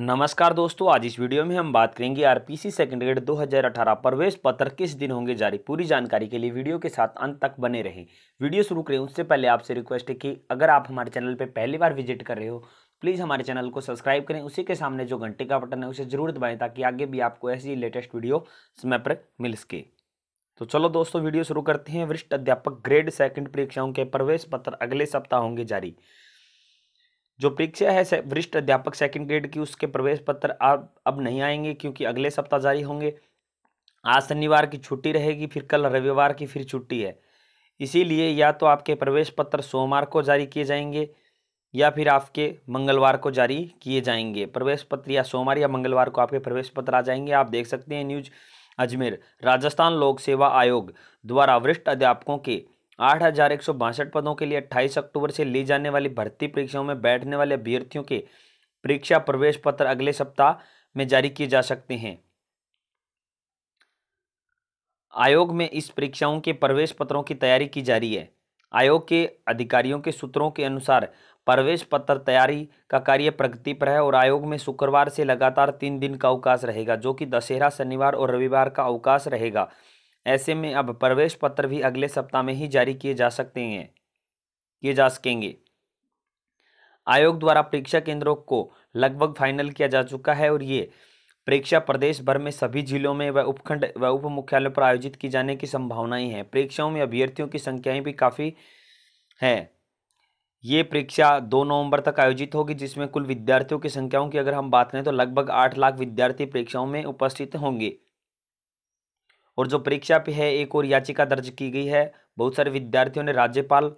नमस्कार दोस्तों आज इस वीडियो में हम बात करेंगे आरपीसी सेकंड ग्रेड 2018 प्रवेश पत्र किस दिन होंगे जारी पूरी जानकारी के लिए वीडियो के साथ अंत तक बने रहें वीडियो शुरू करें उससे पहले आपसे रिक्वेस्ट है कि अगर आप हमारे चैनल पर पहली बार विजिट कर रहे हो प्लीज़ हमारे चैनल को सब्सक्राइब करें उसी के सामने जो घंटे का बटन है उसे जरूर दबाएँ ताकि आगे भी आपको ऐसी लेटेस्ट वीडियो समय पर मिल सके तो चलो दोस्तों वीडियो शुरू करते हैं वरिष्ठ अध्यापक ग्रेड सेकंड परीक्षाओं के प्रवेश पत्र अगले सप्ताह होंगे जारी जो परीक्षा है वरिष्ठ अध्यापक सेकंड ग्रेड की उसके प्रवेश पत्र अब अब नहीं आएंगे क्योंकि अगले सप्ताह जारी होंगे आज शनिवार की छुट्टी रहेगी फिर कल रविवार की फिर छुट्टी है इसीलिए या तो आपके प्रवेश पत्र सोमवार को जारी किए जाएंगे या फिर आपके मंगलवार को जारी किए जाएंगे प्रवेश पत्र या सोमवार या मंगलवार को आपके प्रवेश पत्र आ जाएंगे आप देख सकते हैं न्यूज अजमेर राजस्थान लोक सेवा आयोग द्वारा वरिष्ठ अध्यापकों के आठ हजार एक सौ बासठ पदों के लिए अट्ठाईस अक्टूबर से ली जाने वाली भर्ती परीक्षाओं में बैठने वाले अभ्यर्थियों के परीक्षा प्रवेश पत्र अगले सप्ताह में जारी किए जा सकते हैं आयोग में इस परीक्षाओं के प्रवेश पत्रों की तैयारी की जा रही है आयोग के अधिकारियों के सूत्रों के अनुसार प्रवेश पत्र तैयारी का कार्य प्रगति पर है और आयोग में शुक्रवार से लगातार तीन दिन का अवकाश रहेगा जो कि दशहरा शनिवार और रविवार का अवकाश रहेगा ऐसे में अब प्रवेश पत्र भी अगले सप्ताह में ही जारी किए जा सकते हैं किए जा सकेंगे आयोग द्वारा परीक्षा केंद्रों को लगभग फाइनल किया जा चुका है और ये परीक्षा प्रदेश भर में सभी जिलों में व उपखंड व उप मुख्यालय पर आयोजित की जाने की संभावनाएं हैं परीक्षाओं में अभ्यर्थियों की संख्याएं भी काफ़ी हैं ये परीक्षा दो नवंबर तक आयोजित होगी जिसमें कुल विद्यार्थियों की संख्याओं की अगर हम बात करें तो लगभग आठ लाख विद्यार्थी परीक्षाओं में उपस्थित होंगे और जो परीक्षा पे है एक और याचिका दर्ज की गई है बहुत सारे विद्यार्थियों ने राज्यपाल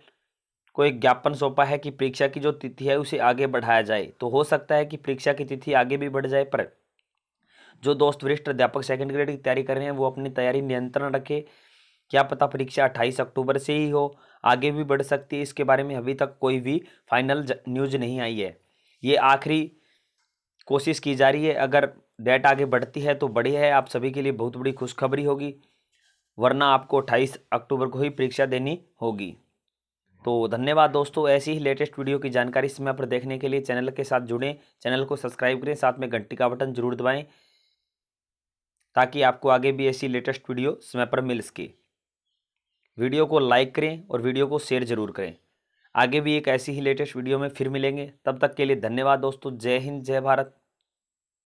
को एक ज्ञापन सौंपा है कि परीक्षा की जो तिथि है उसे आगे बढ़ाया जाए तो हो सकता है कि परीक्षा की तिथि आगे भी बढ़ जाए पर जो दोस्त वरिष्ठ अध्यापक सेकेंड ग्रेड की तैयारी कर रहे हैं वो अपनी तैयारी नियंत्रण रखे क्या पता परीक्षा अट्ठाईस अक्टूबर से ही हो आगे भी बढ़ सकती है इसके बारे में अभी तक कोई भी फाइनल न्यूज नहीं आई है ये आखिरी कोशिश की जा रही है अगर डेट आगे बढ़ती है तो बढ़िया है आप सभी के लिए बहुत बड़ी खुशखबरी होगी वरना आपको 28 अक्टूबर को ही परीक्षा देनी होगी तो धन्यवाद दोस्तों ऐसी ही लेटेस्ट वीडियो की जानकारी समय पर देखने के लिए चैनल के साथ जुड़ें चैनल को सब्सक्राइब करें साथ में घंटी का बटन जरूर दबाएं ताकि आपको आगे भी ऐसी लेटेस्ट वीडियो समय पर मिल सके वीडियो को लाइक करें और वीडियो को शेयर जरूर करें आगे भी एक ऐसी ही लेटेस्ट वीडियो में फिर मिलेंगे तब तक के लिए धन्यवाद दोस्तों जय हिंद जय भारत